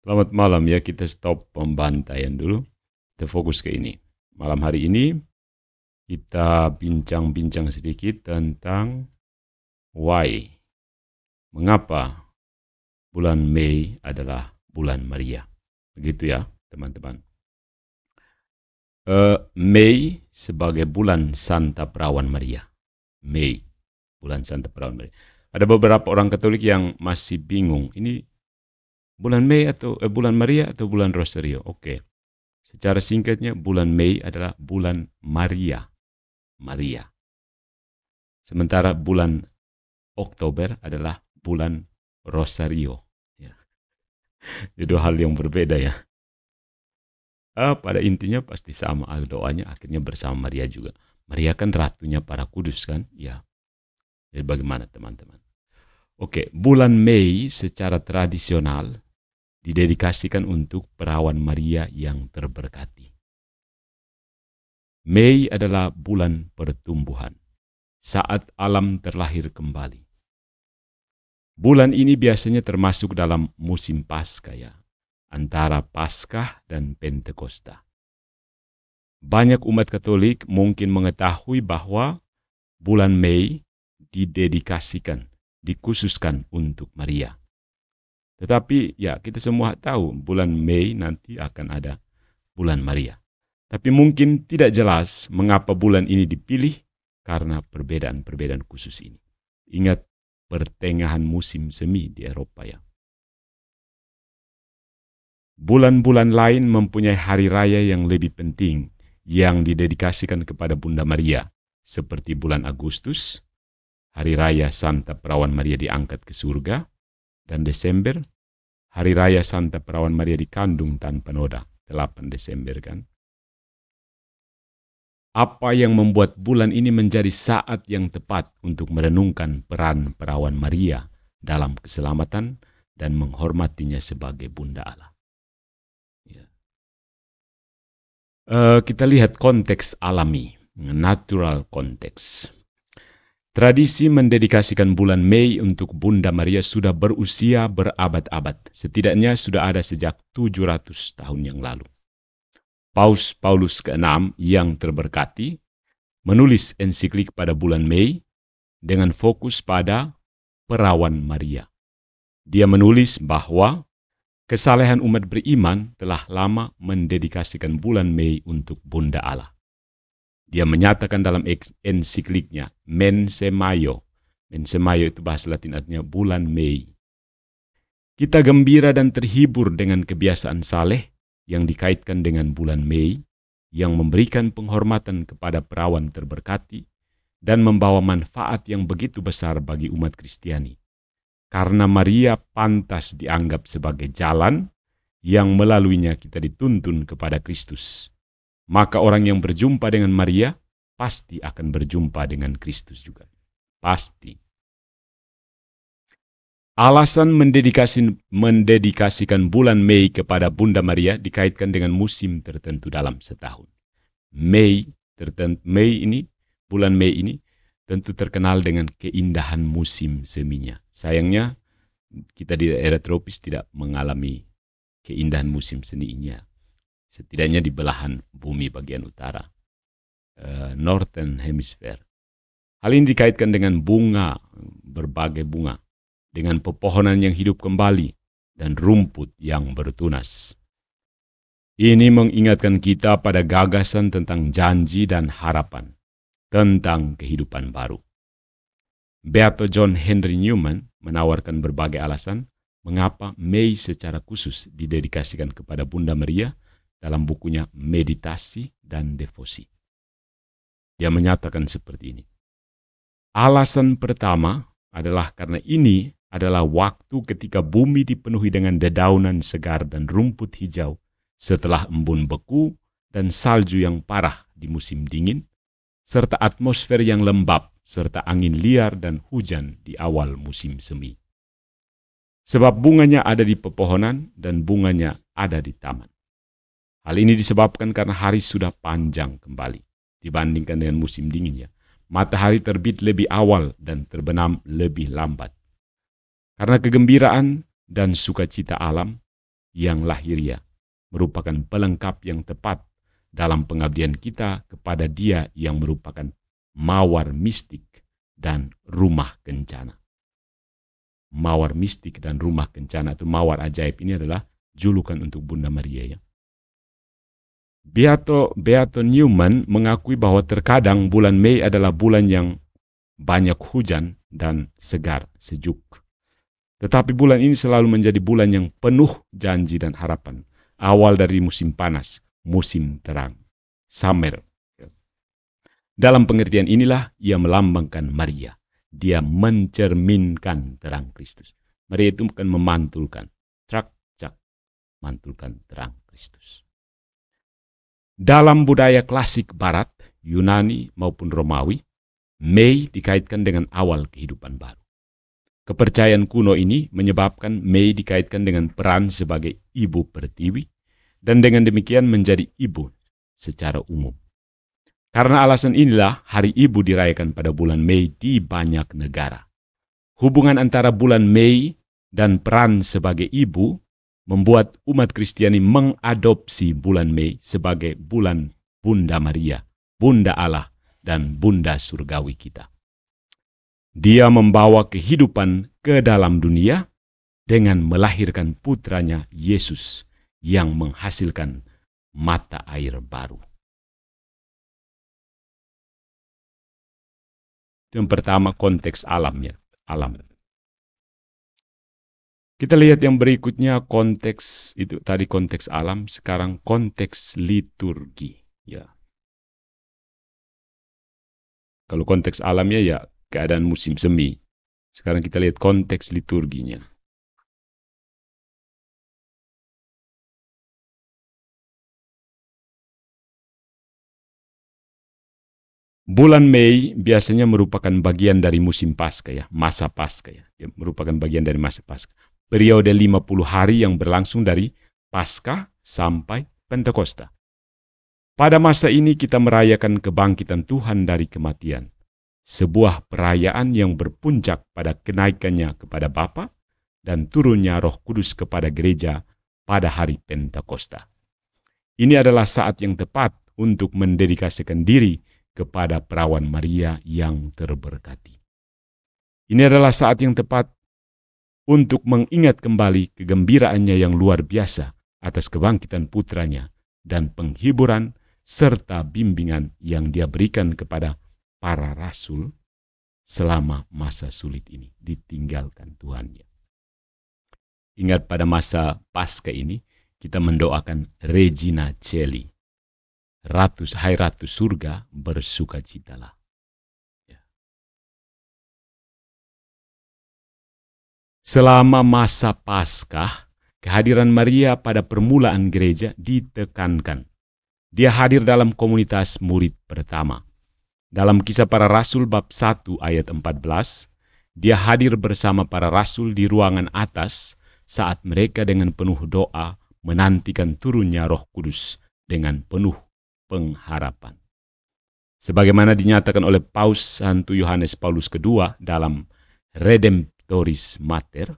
Selamat malam ya, kita stop pembantaian dulu. Kita fokus ke ini. Malam hari ini kita bincang-bincang sedikit tentang why. Mengapa bulan Mei adalah bulan Maria. Begitu ya, teman-teman. Uh, Mei sebagai bulan Santa Perawan Maria. Mei, bulan Santa Perawan Maria. Ada beberapa orang Katolik yang masih bingung, ini bulan Mei atau eh, bulan Maria atau bulan Rosario. Oke. Okay. Secara singkatnya bulan Mei adalah bulan Maria. Maria. Sementara bulan Oktober adalah bulan Rosario. Ya. Itu hal yang berbeda ya. Uh, pada intinya pasti sama doanya akhirnya bersama Maria juga. Maria kan ratunya para kudus kan? Ya. Jadi bagaimana teman-teman? Oke, bulan Mei secara tradisional didedikasikan untuk perawan Maria yang terberkati. Mei adalah bulan pertumbuhan, saat alam terlahir kembali. Bulan ini biasanya termasuk dalam musim ya, antara Paskah dan Pentekosta. Banyak umat Katolik mungkin mengetahui bahwa bulan Mei didedikasikan, dikhususkan untuk Maria. Tetapi ya kita semua tahu bulan Mei nanti akan ada bulan Maria. Tapi mungkin tidak jelas mengapa bulan ini dipilih karena perbedaan-perbedaan khusus ini. Ingat pertengahan musim semi di Eropa ya. Bulan-bulan lain mempunyai hari raya yang lebih penting yang didedikasikan kepada Bunda Maria, seperti bulan Agustus, hari raya Santa Perawan Maria diangkat ke surga, dan Desember, hari raya Santa Perawan Maria di Kandung tanpa noda, 8 Desember kan. Apa yang membuat bulan ini menjadi saat yang tepat untuk merenungkan peran perawan Maria dalam keselamatan dan menghormatinya sebagai Bunda Allah. Ya. Uh, kita lihat konteks alami, natural konteks. Tradisi mendedikasikan bulan Mei untuk Bunda Maria sudah berusia berabad-abad, setidaknya sudah ada sejak 700 tahun yang lalu. Paus Paulus ke-6 yang terberkati menulis ensiklik pada bulan Mei dengan fokus pada perawan Maria. Dia menulis bahwa kesalehan umat beriman telah lama mendedikasikan bulan Mei untuk Bunda Allah. Dia menyatakan dalam ensikliknya, Mensemayo. Mensemayo itu bahasa latin artinya bulan Mei. Kita gembira dan terhibur dengan kebiasaan saleh yang dikaitkan dengan bulan Mei, yang memberikan penghormatan kepada perawan terberkati, dan membawa manfaat yang begitu besar bagi umat Kristiani. Karena Maria pantas dianggap sebagai jalan yang melaluinya kita dituntun kepada Kristus. Maka orang yang berjumpa dengan Maria pasti akan berjumpa dengan Kristus juga. Pasti. Alasan mendedikasi, mendedikasikan bulan Mei kepada Bunda Maria dikaitkan dengan musim tertentu dalam setahun. Mei, tertentu, Mei ini, bulan Mei ini, tentu terkenal dengan keindahan musim seminya. Sayangnya, kita di daerah tropis tidak mengalami keindahan musim seninya setidaknya di belahan bumi bagian utara, eh, Northern Hemisphere. Hal ini dikaitkan dengan bunga, berbagai bunga, dengan pepohonan yang hidup kembali, dan rumput yang bertunas. Ini mengingatkan kita pada gagasan tentang janji dan harapan, tentang kehidupan baru. Beato John Henry Newman menawarkan berbagai alasan mengapa Mei secara khusus didedikasikan kepada Bunda Maria dalam bukunya Meditasi dan Devosi. Dia menyatakan seperti ini. Alasan pertama adalah karena ini adalah waktu ketika bumi dipenuhi dengan dedaunan segar dan rumput hijau setelah embun beku dan salju yang parah di musim dingin, serta atmosfer yang lembab serta angin liar dan hujan di awal musim semi. Sebab bunganya ada di pepohonan dan bunganya ada di taman. Hal ini disebabkan karena hari sudah panjang kembali dibandingkan dengan musim dinginnya. Matahari terbit lebih awal dan terbenam lebih lambat. Karena kegembiraan dan sukacita alam yang lahiria ya, merupakan pelengkap yang tepat dalam pengabdian kita kepada Dia yang merupakan mawar mistik dan rumah kencana. Mawar mistik dan rumah kencana atau mawar ajaib ini adalah julukan untuk Bunda Maria ya. Beato, Beato Newman mengakui bahwa terkadang bulan Mei adalah bulan yang banyak hujan dan segar, sejuk. Tetapi bulan ini selalu menjadi bulan yang penuh janji dan harapan. Awal dari musim panas, musim terang, summer. Dalam pengertian inilah ia melambangkan Maria. Dia mencerminkan terang Kristus. Maria itu bukan memantulkan, trak, cak, mantulkan terang Kristus. Dalam budaya klasik Barat, Yunani maupun Romawi, Mei dikaitkan dengan awal kehidupan baru. Kepercayaan kuno ini menyebabkan Mei dikaitkan dengan peran sebagai ibu pertiwi dan dengan demikian menjadi ibu secara umum. Karena alasan inilah hari ibu dirayakan pada bulan Mei di banyak negara. Hubungan antara bulan Mei dan peran sebagai ibu membuat umat Kristiani mengadopsi bulan Mei sebagai bulan Bunda Maria, Bunda Allah, dan Bunda Surgawi kita. Dia membawa kehidupan ke dalam dunia dengan melahirkan putranya Yesus yang menghasilkan mata air baru. Yang pertama konteks alamnya, alam. Kita lihat yang berikutnya konteks itu tadi konteks alam, sekarang konteks liturgi. Ya. Kalau konteks alamnya ya keadaan musim semi. Sekarang kita lihat konteks liturginya. Bulan Mei biasanya merupakan bagian dari musim pasca ya, masa pasca ya. merupakan bagian dari masa pasca periode 50 hari yang berlangsung dari Paskah sampai Pentakosta. Pada masa ini kita merayakan kebangkitan Tuhan dari kematian, sebuah perayaan yang berpuncak pada kenaikannya kepada Bapa dan turunnya Roh Kudus kepada gereja pada hari Pentakosta. Ini adalah saat yang tepat untuk mendedikasikan diri kepada perawan Maria yang terberkati. Ini adalah saat yang tepat untuk mengingat kembali kegembiraannya yang luar biasa atas kebangkitan putranya dan penghiburan serta bimbingan yang dia berikan kepada para rasul selama masa sulit ini ditinggalkan Tuhannya. Ingat pada masa pasca ini kita mendoakan Regina Celi, ratus hai ratus surga bersukacitalah. Selama masa Paskah, kehadiran Maria pada permulaan gereja ditekankan. Dia hadir dalam komunitas murid pertama. Dalam kisah para rasul bab 1 ayat 14, dia hadir bersama para rasul di ruangan atas saat mereka dengan penuh doa menantikan turunnya roh kudus dengan penuh pengharapan. Sebagaimana dinyatakan oleh Paus Santo Yohanes Paulus II dalam Redemption Doris Mater,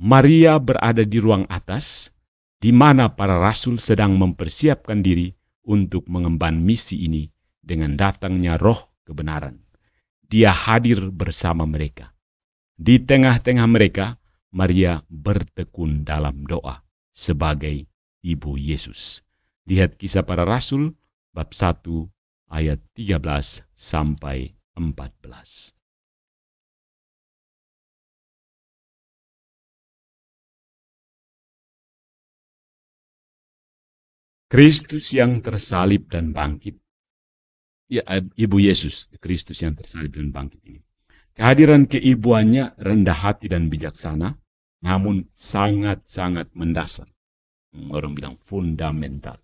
Maria berada di ruang atas, di mana para rasul sedang mempersiapkan diri untuk mengemban misi ini dengan datangnya roh kebenaran. Dia hadir bersama mereka. Di tengah-tengah mereka, Maria bertekun dalam doa sebagai Ibu Yesus. Lihat kisah para rasul bab 1 ayat 13 sampai 14. Kristus yang tersalib dan bangkit. Ya, Ibu Yesus, Kristus yang tersalib dan bangkit ini. Kehadiran keibuannya rendah hati dan bijaksana, namun sangat-sangat mendasar. Orang bilang fundamental.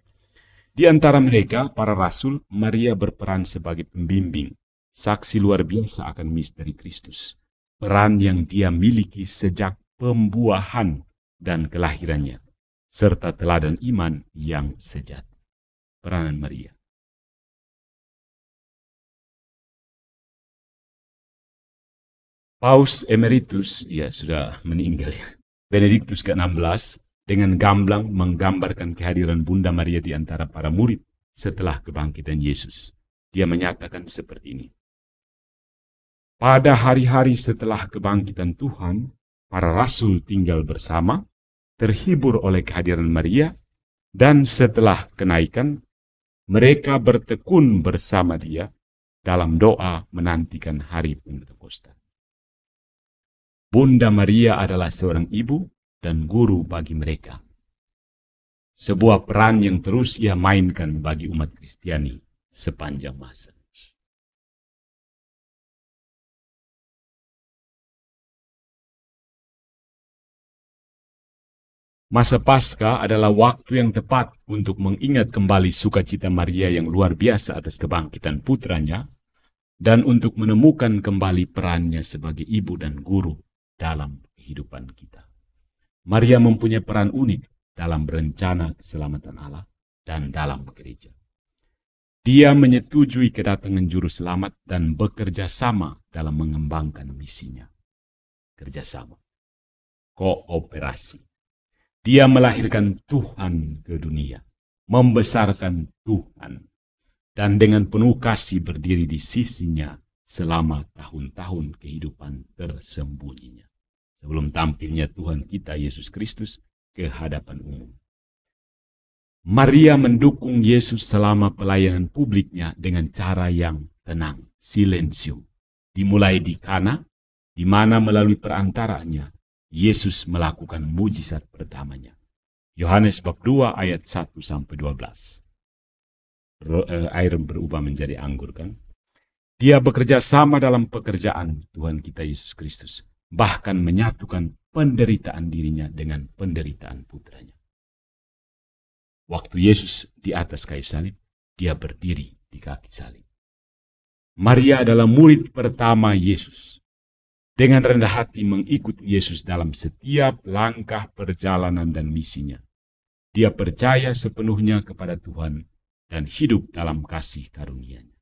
Di antara mereka, para rasul, Maria berperan sebagai pembimbing, saksi luar biasa akan misteri Kristus. Peran yang dia miliki sejak pembuahan dan kelahirannya serta teladan iman yang sejati. Peranan Maria Paus Emeritus, ya sudah meninggal ya, Benediktus ke-16, dengan gamblang menggambarkan kehadiran Bunda Maria di antara para murid setelah kebangkitan Yesus. Dia menyatakan seperti ini. Pada hari-hari setelah kebangkitan Tuhan, para rasul tinggal bersama, terhibur oleh kehadiran Maria, dan setelah kenaikan, mereka bertekun bersama dia dalam doa menantikan hari Pentakosta. Bunda Maria adalah seorang ibu dan guru bagi mereka. Sebuah peran yang terus ia mainkan bagi umat Kristiani sepanjang masa. Masa pasca adalah waktu yang tepat untuk mengingat kembali sukacita Maria yang luar biasa atas kebangkitan putranya dan untuk menemukan kembali perannya sebagai ibu dan guru dalam kehidupan kita. Maria mempunyai peran unik dalam rencana keselamatan Allah dan dalam gereja. Dia menyetujui kedatangan juru selamat dan bekerja sama dalam mengembangkan misinya. Kerjasama. Kooperasi. Dia melahirkan Tuhan ke dunia, membesarkan Tuhan, dan dengan penuh kasih berdiri di sisinya selama tahun-tahun kehidupan tersembunyinya. Sebelum tampilnya Tuhan kita Yesus Kristus ke hadapan umum. Maria mendukung Yesus selama pelayanan publiknya dengan cara yang tenang, silensium. Dimulai di Kana, di mana melalui perantaranya Yesus melakukan mujizat pertamanya. Yohanes bab 2 ayat 1 sampai 12. Eh, air berubah menjadi anggur kan? Dia bekerja sama dalam pekerjaan Tuhan kita Yesus Kristus, bahkan menyatukan penderitaan dirinya dengan penderitaan putranya. Waktu Yesus di atas kayu salib, dia berdiri di kaki salib. Maria adalah murid pertama Yesus dengan rendah hati mengikuti Yesus dalam setiap langkah perjalanan dan misinya. Dia percaya sepenuhnya kepada Tuhan dan hidup dalam kasih karunia-Nya.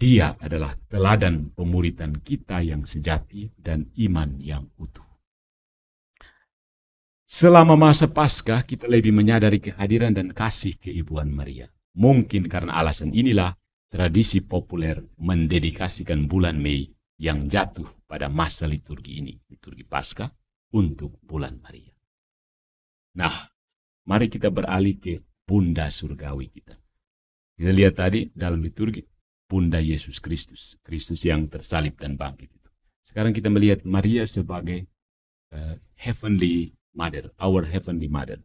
Dia adalah teladan pemuritan kita yang sejati dan iman yang utuh. Selama masa Paskah, kita lebih menyadari kehadiran dan kasih keibuan Maria. Mungkin karena alasan inilah tradisi populer mendedikasikan bulan Mei yang jatuh pada masa liturgi ini, liturgi Paskah, untuk bulan Maria. Nah, mari kita beralih ke Bunda Surgawi kita. Kita lihat tadi dalam liturgi, Bunda Yesus Kristus, Kristus yang tersalib dan bangkit. Itu. Sekarang kita melihat Maria sebagai uh, Heavenly Mother, our Heavenly Mother.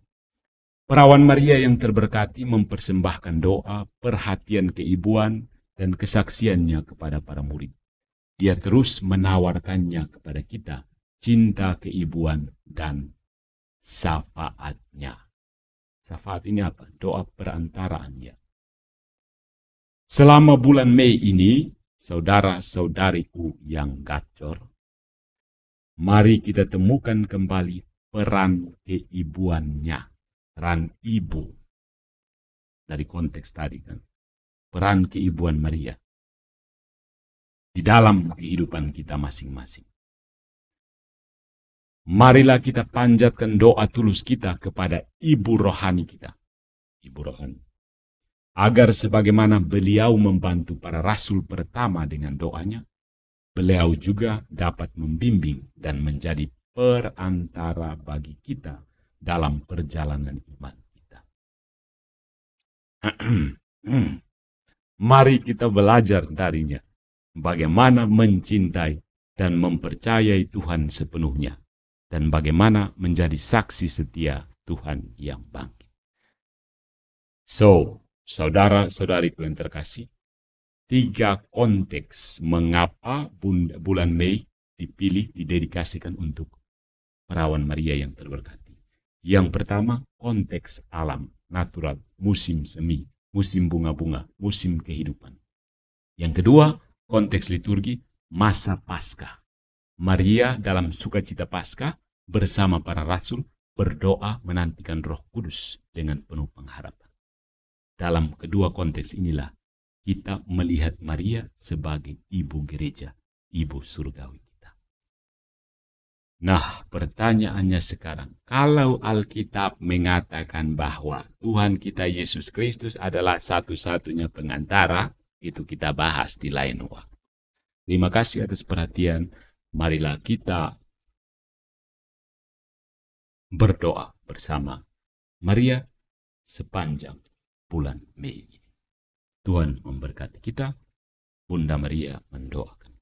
Perawan Maria yang terberkati mempersembahkan doa, perhatian keibuan, dan kesaksiannya kepada para murid dia terus menawarkannya kepada kita, cinta keibuan dan syafaatnya. Syafaat ini apa? Doa perantaraannya. Selama bulan Mei ini, saudara-saudariku yang gacor, mari kita temukan kembali peran keibuannya, peran ibu. Dari konteks tadi kan, peran keibuan Maria di dalam kehidupan kita masing-masing. Marilah kita panjatkan doa tulus kita kepada ibu rohani kita. Ibu rohani. Agar sebagaimana beliau membantu para rasul pertama dengan doanya, beliau juga dapat membimbing dan menjadi perantara bagi kita dalam perjalanan iman kita. Mari kita belajar darinya bagaimana mencintai dan mempercayai Tuhan sepenuhnya, dan bagaimana menjadi saksi setia Tuhan yang bangkit. So, saudara-saudariku yang terkasih, tiga konteks mengapa bulan Mei dipilih didedikasikan untuk perawan Maria yang terberkati. Yang pertama, konteks alam, natural, musim semi, musim bunga-bunga, musim kehidupan. Yang kedua, konteks liturgi masa Paskah. Maria dalam sukacita Paskah bersama para rasul berdoa menantikan Roh Kudus dengan penuh pengharapan. Dalam kedua konteks inilah kita melihat Maria sebagai ibu gereja, ibu surgawi kita. Nah, pertanyaannya sekarang, kalau Alkitab mengatakan bahwa Tuhan kita Yesus Kristus adalah satu-satunya pengantara, itu kita bahas di lain waktu. Terima kasih atas perhatian. Marilah kita berdoa bersama Maria sepanjang bulan Mei. Tuhan memberkati kita. Bunda Maria mendoakan.